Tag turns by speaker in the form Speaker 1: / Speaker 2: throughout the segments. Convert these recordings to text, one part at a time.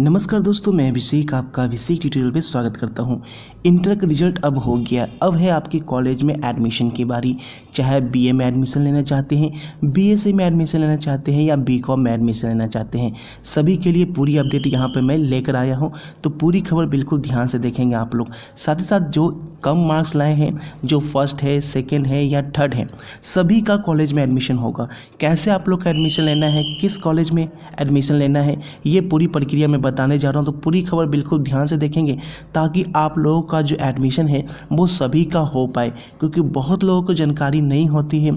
Speaker 1: नमस्कार दोस्तों मैं अभिषेक आपका अभिषेक ट्यूटोरियल पे स्वागत करता हूँ इंटर का रिजल्ट अब हो गया अब है आपके कॉलेज में एडमिशन की बारी चाहे बीए में एडमिशन लेना चाहते हैं बीएससी में एडमिशन लेना चाहते हैं या बीकॉम में एडमिशन लेना चाहते हैं सभी के लिए पूरी अपडेट यहाँ पर मैं लेकर आया हूँ तो पूरी खबर बिल्कुल ध्यान से देखेंगे आप लोग साथ ही साथ जो कम मार्क्स लाए हैं जो फर्स्ट है सेकेंड है या थर्ड है सभी का कॉलेज में एडमिशन होगा कैसे आप लोग का एडमिशन लेना है किस कॉलेज में एडमिशन लेना है ये पूरी प्रक्रिया में बताने जा रहा हूँ तो पूरी खबर बिल्कुल ध्यान से देखेंगे ताकि आप लोगों का जो एडमिशन है वो सभी का हो पाए क्योंकि बहुत लोगों को जानकारी नहीं होती है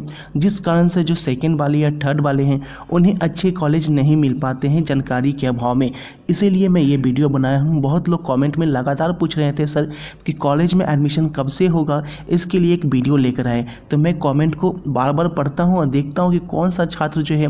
Speaker 1: जिस कारण से जो सेकेंड वाले या थर्ड वाले हैं उन्हें अच्छे कॉलेज नहीं मिल पाते हैं जानकारी के अभाव में इसीलिए मैं ये वीडियो बनाया हूँ बहुत लोग कॉमेंट में लगातार पूछ रहे थे सर कि कॉलेज में एडमिशन कब से होगा इसके लिए एक वीडियो लेकर आए तो मैं कॉमेंट को बार बार पढ़ता हूँ और देखता हूँ कि कौन सा छात्र जो है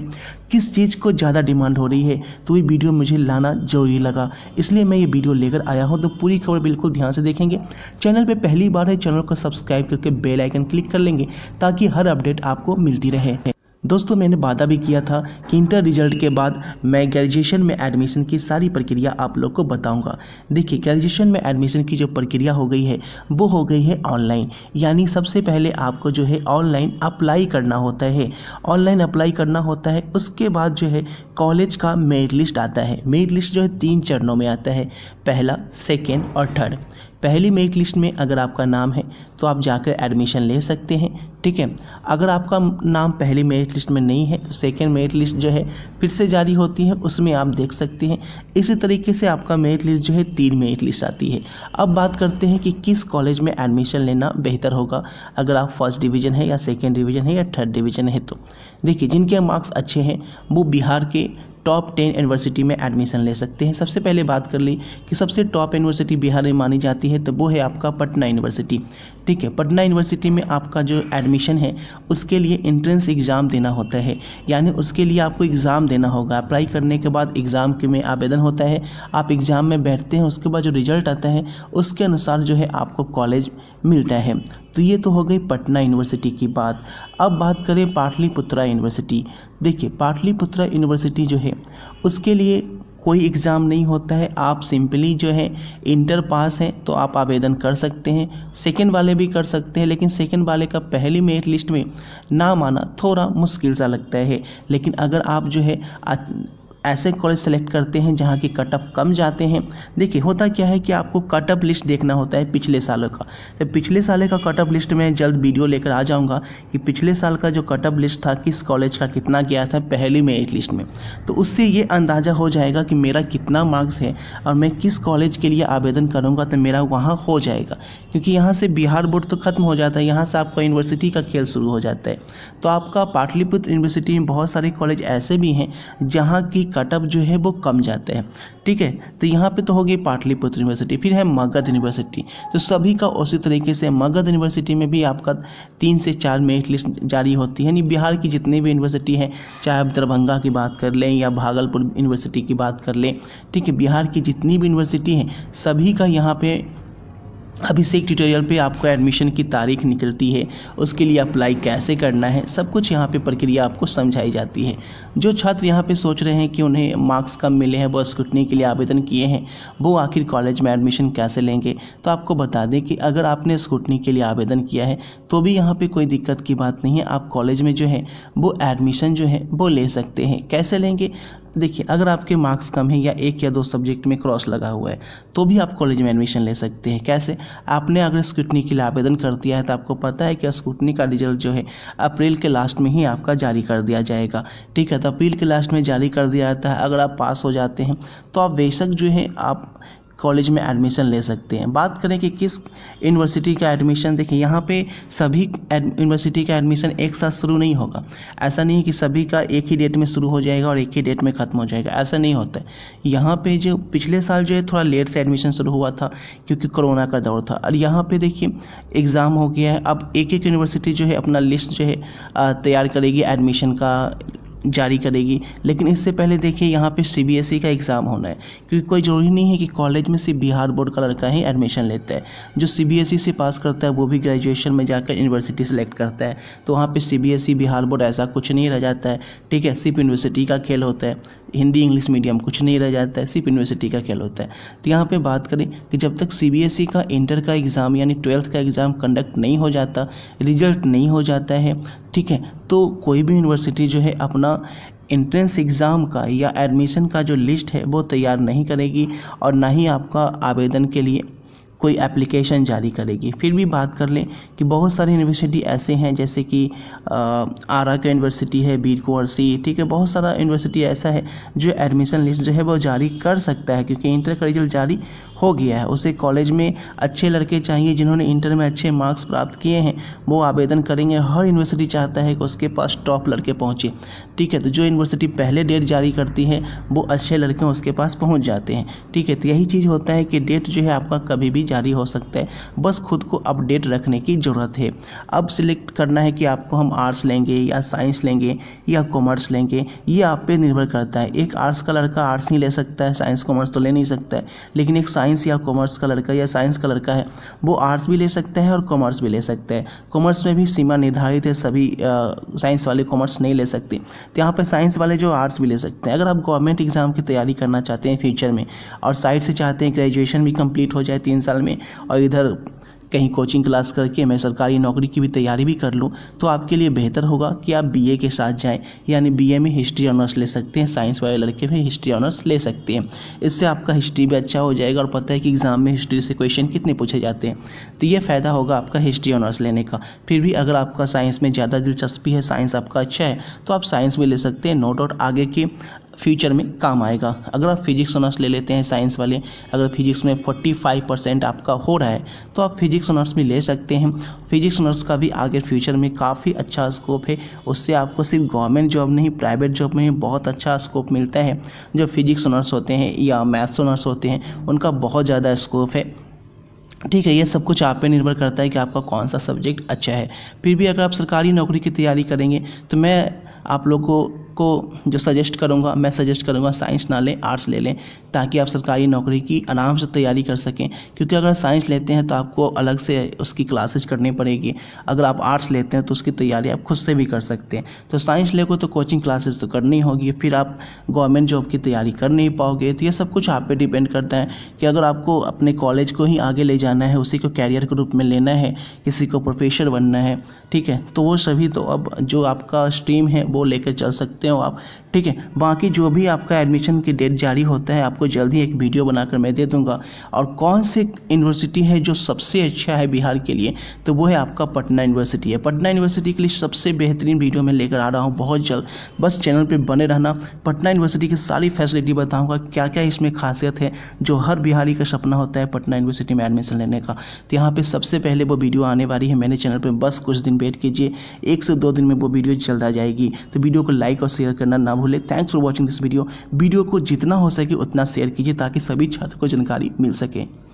Speaker 1: किस चीज़ को ज़्यादा डिमांड हो रही है तो ये वीडियो मुझे लाना जरूरी ये लगा इसलिए मैं ये वीडियो लेकर आया हूँ तो पूरी खबर बिल्कुल ध्यान से देखेंगे चैनल पर पहली बार है चैनल को सब्सक्राइब करके बेल आइकन क्लिक कर लेंगे ताकि हर अपडेट आपको मिलती रहे दोस्तों मैंने वादा भी किया था कि इंटर रिजल्ट के बाद मैं ग्रेजुएशन में एडमिशन की सारी प्रक्रिया आप लोग को बताऊंगा देखिए ग्रेजुएशन में एडमिशन की जो प्रक्रिया हो गई है वो हो गई है ऑनलाइन यानी सबसे पहले आपको जो है ऑनलाइन अप्लाई करना होता है ऑनलाइन अप्लाई करना होता है उसके बाद जो है कॉलेज का मेरिट लिस्ट आता है मेरिट लिस्ट जो है तीन चरणों में आता है पहला सेकेंड और थर्ड पहली मेरिट लिस्ट में अगर आपका नाम है तो आप जाकर एडमिशन ले सकते हैं ठीक है अगर आपका नाम पहली मेरिट लिस्ट में नहीं है तो सेकेंड मेरिट लिस्ट जो है फिर से जारी होती है उसमें आप देख सकते हैं इसी तरीके से आपका मेरिट लिस्ट जो है तीन मेरिट लिस्ट आती है अब बात करते हैं कि किस कॉलेज में एडमिशन लेना बेहतर होगा अगर आप फर्स्ट डिवीज़न है या सेकेंड डिवीज़न है या थर्ड डिवीज़न है तो देखिए जिनके मार्क्स अच्छे हैं वो बिहार के टॉप टेन यूनिवर्सिटी में एडमिशन ले सकते हैं सबसे पहले बात कर ली कि सबसे टॉप यूनिवर्सिटी बिहार में मानी जाती है तो वो है आपका पटना यूनिवर्सिटी ठीक है पटना यूनिवर्सिटी में आपका जो एडमिशन है उसके लिए एंट्रेंस एग्ज़ाम देना होता है यानी उसके लिए आपको एग्ज़ाम देना होगा अप्लाई करने के बाद एग्ज़ाम के में आवेदन होता है आप एग्ज़ाम में बैठते हैं उसके बाद जो रिज़ल्ट आता है उसके अनुसार जो है आपको कॉलेज मिलता है तो ये तो हो गई पटना यूनिवर्सिटी की बात अब बात करें पाटलिपुत्रा यूनिवर्सिटी देखिए पाटलिपुत्रा यूनिवर्सिटी जो है उसके लिए कोई एग्ज़ाम नहीं होता है आप सिंपली जो है इंटर पास हैं तो आप आवेदन कर सकते हैं सेकेंड वाले भी कर सकते हैं लेकिन सेकेंड वाले का पहली मेरिट लिस्ट में नाम आना थोड़ा मुश्किल सा लगता है लेकिन अगर आप जो है ऐसे कॉलेज सेलेक्ट करते हैं जहाँ के कटअप कम जाते हैं देखिए होता क्या है कि आपको कटअप लिस्ट देखना होता है पिछले सालों का तो पिछले साल का कटअप लिस्ट में जल्द वीडियो लेकर आ जाऊँगा कि पिछले साल का जो कटअप लिस्ट था किस कॉलेज का कितना गया था पहली मेरिट लिस्ट में तो उससे ये अंदाज़ा हो जाएगा कि मेरा कितना मार्क्स है और मैं किस कॉलेज के लिए आवेदन करूँगा तो मेरा वहाँ हो जाएगा क्योंकि यहाँ से बिहार बोर्ड तो ख़त्म हो जाता है यहाँ से आपका यूनिवर्सिटी का खेल शुरू हो जाता है तो आपका पाटलिपुत्र यूनिवर्सिटी में बहुत सारे कॉलेज ऐसे भी हैं जहाँ की कटअप जो है वो कम जाते हैं ठीक है तो यहाँ पे तो होगी पाटलिपुत्र यूनिवर्सिटी फिर है मगध यूनिवर्सिटी तो सभी का उसी तरीके से मगध यूनिवर्सिटी में भी आपका तीन से चार मेरिट लिस्ट जारी होती है यानी बिहार की जितनी भी यूनिवर्सिटी हैं चाहे आप दरभंगा की बात कर लें या भागलपुर यूनिवर्सिटी की बात कर लें ठीक है बिहार की जितनी भी यूनिवर्सिटी हैं सभी का यहाँ पर अभी से एक ट्यूटोरियल पे आपको एडमिशन की तारीख निकलती है उसके लिए अप्लाई कैसे करना है सब कुछ यहाँ पे प्रक्रिया आपको समझाई जाती है जो छात्र यहाँ पे सोच रहे हैं कि उन्हें मार्क्स कम मिले हैं वो स्कूटनी के लिए आवेदन किए हैं वो आखिर कॉलेज में एडमिशन कैसे लेंगे तो आपको बता दें कि अगर आपने स्कूटनी के लिए आवेदन किया है तो भी यहाँ पर कोई दिक्कत की बात नहीं है आप कॉलेज में जो है वो एडमिशन जो है वो ले सकते हैं कैसे लेंगे देखिए अगर आपके मार्क्स कम हैं या एक या दो सब्जेक्ट में क्रॉस लगा हुआ है तो भी आप कॉलेज में एडमिशन ले सकते हैं कैसे आपने अगर स्क्रूटनी के लिए आवेदन कर दिया है तो आपको पता है कि स्क्रूटनी का रिजल्ट जो है अप्रैल के लास्ट में ही आपका जारी कर दिया जाएगा ठीक है तो अप्रैल के लास्ट में जारी कर दिया जाता है अगर आप पास हो जाते हैं तो आप बेशक जो है आप कॉलेज में एडमिशन ले सकते हैं बात करें कि किस यूनिवर्सिटी का एडमिशन देखिए यहाँ पे सभी यूनिवर्सिटी का एडमिशन एक साथ शुरू नहीं होगा ऐसा नहीं कि सभी का एक ही डेट में शुरू हो जाएगा और एक ही डेट में ख़त्म हो जाएगा ऐसा नहीं होता है यहाँ पर जो पिछले साल जो है थोड़ा लेट से एडमिशन शुरू हुआ था क्योंकि कोरोना का दौर था और यहाँ पर देखिए एग्ज़ाम हो गया है अब एक एक यूनिवर्सिटी जो है अपना लिस्ट जो है तैयार करेगी एडमिशन का जारी करेगी लेकिन इससे पहले देखिए यहाँ पे सी e का एग्ज़ाम होना है क्योंकि कोई ज़रूरी नहीं है कि कॉलेज में सिर्फ बिहार बोर्ड का लड़का ही एडमिशन लेता है जो सी e से पास करता है वो भी ग्रेजुएशन में जाकर यूनिवर्सिटी सेलेक्ट करता है तो वहाँ पर सी बी बिहार बोर्ड ऐसा कुछ नहीं रह जाता है ठीक है सिर्फ यूनिवर्सिटी का खेल होता है हिंदी इंग्लिश मीडियम कुछ नहीं रह जाता है सिर्फ यूनिवर्सिटी का खेल होता है तो यहाँ पे बात करें कि जब तक सीबीएसई e का इंटर का एग्ज़ाम यानी ट्वेल्थ का एग्ज़ाम कंडक्ट नहीं हो जाता रिजल्ट नहीं हो जाता है ठीक है तो कोई भी यूनिवर्सिटी जो है अपना एंट्रेंस एग्ज़ाम का या एडमिशन का जो लिस्ट है वो तैयार नहीं करेगी और ना ही आपका आवेदन के लिए कोई एप्लीकेशन जारी करेगी फिर भी बात कर लें कि बहुत सारी यूनिवर्सिटी ऐसे हैं जैसे कि आरा का यूनिवर्सिटी है बीर कुंवर सी ठीक है बहुत सारा यूनिवर्सिटी ऐसा है जो एडमिशन लिस्ट जो है वो जारी कर सकता है क्योंकि इंटर का रिजल्ट जारी हो गया है उसे कॉलेज में अच्छे लड़के चाहिए जिन्होंने इंटर में अच्छे मार्क्स प्राप्त किए हैं वो आवेदन करेंगे हर यूनिवर्सिटी चाहता है कि उसके पास टॉप लड़के पहुँचे ठीक है तो जो यूनिवर्सिटी पहले डेट जारी करती है वो अच्छे लड़के उसके पास पहुँच जाते हैं ठीक है तो यही चीज़ होता है कि डेट जो है आपका कभी भी जारी हो सकता है बस खुद को अपडेट रखने की ज़रूरत है अब सिलेक्ट करना है कि आपको हम आर्ट्स लेंगे या साइंस लेंगे या कॉमर्स लेंगे ये आप पे निर्भर करता है एक आर्ट्स का लड़का आर्ट्स नहीं ले सकता है साइंस कॉमर्स तो ले नहीं सकता है लेकिन एक साइंस या कॉमर्स का लड़का या साइंस का लड़का है वो आर्ट्स भी ले सकता है और कॉमर्स भी ले सकता है कॉमर्स में भी सीमा निर्धारित है सभी साइंस वाले कॉमर्स नहीं ले सकते तो यहाँ पर साइंस वाले जो आर्ट्स भी ले सकते हैं अगर आप गवर्नमेंट एग्ज़ाम की तैयारी करना चाहते हैं फ्यूचर में और साइड से चाहते हैं ग्रेजुएशन भी कंप्लीट हो जाए तीन साल साल में और इधर कहीं कोचिंग क्लास करके मैं सरकारी नौकरी की भी तैयारी भी कर लूँ तो आपके लिए बेहतर होगा कि आप बीए के साथ जाएं यानी बीए में हिस्ट्री ऑनर्स ले सकते हैं साइंस वाले लड़के में हिस्ट्री ऑनर्स ले सकते हैं इससे आपका हिस्ट्री भी अच्छा हो जाएगा और पता है कि एग्ज़ाम में हिस्ट्री से क्वेश्चन कितने पूछे जाते हैं तो ये फ़ायदा होगा आपका हिस्ट्री ऑनर्स लेने का फिर भी अगर आपका साइंस में ज़्यादा दिलचस्पी है साइंस आपका अच्छा है तो आप साइंस भी ले सकते हैं नो डाउट आगे की फ्यूचर में काम आएगा अगर आप फिजिक्स ऑनर्स ले लेते हैं साइंस वाले अगर फिजिक्स में 45 परसेंट आपका हो रहा है तो आप फिजिक्स ऑनर्स भी ले सकते हैं फिजिक्स ऑनर्स का भी आगे फ्यूचर में काफ़ी अच्छा स्कोप है उससे आपको सिर्फ गवर्नमेंट जॉब नहीं प्राइवेट जॉब में बहुत अच्छा स्कोप मिलता है जो फिजिक्स ऑनर्स होते हैं या मैथ्स ऑनर्स होते हैं उनका बहुत ज़्यादा स्कोप है ठीक है ये सब कुछ आप पे निर्भर करता है कि आपका कौन सा सब्जेक्ट अच्छा है फिर भी अगर आप सरकारी नौकरी की तैयारी करेंगे तो मैं आप लोग को आपको जो सजेस्ट करूँगा मैं सजेस्ट करूँगा साइंस ना लें आर्ट्स ले लें ताकि आप सरकारी नौकरी की आराम से तैयारी कर सकें क्योंकि अगर साइंस लेते हैं तो आपको अलग से उसकी क्लासेज करनी पड़ेगी अगर आप आर्ट्स लेते हैं तो उसकी तैयारी आप खुद से भी कर सकते हैं तो साइंस ले को तो कोचिंग क्लासेज तो करनी होगी फिर आप गवर्नमेंट जॉब की तैयारी कर नहीं पाओगे तो ये सब कुछ आप पे डिपेंड करता है कि अगर आपको अपने कॉलेज को ही आगे ले जाना है उसी को कैरियर के रूप में लेना है किसी को प्रोफेसर बनना है ठीक है तो वो सभी तो अब जो आपका स्ट्रीम है वो लेकर चल सकते हैं सकते हो आप ठीक है बाकी जो भी आपका एडमिशन की डेट जारी होता है आपको जल्दी एक वीडियो बनाकर मैं दे दूंगा और कौन से यूनिवर्सिटी है जो सबसे अच्छा है बिहार के लिए तो वो है आपका पटना यूनिवर्सिटी है पटना यूनिवर्सिटी के लिए सबसे बेहतरीन वीडियो मैं लेकर आ रहा हूँ बहुत जल्द बस चैनल पर बने रहना पटना यूनिवर्सिटी की सारी फैसिलिटी बताऊँगा क्या क्या इसमें खासियत है जो हर बिहारी का सपना होता है पटना यूनिवर्सिटी में एडमिशन लेने का तो यहाँ पर सबसे पहले वो वीडियो आने वाली है मैंने चैनल पर बस कुछ दिन वेट कीजिए एक से दो दिन में वो वीडियो जल्द आ जाएगी तो वीडियो को लाइक और शेयर करना ना भूलें thanks for watching this video video को जितना हो सके उतना शेयर कीजिए ताकि सभी छात्र को जानकारी मिल सके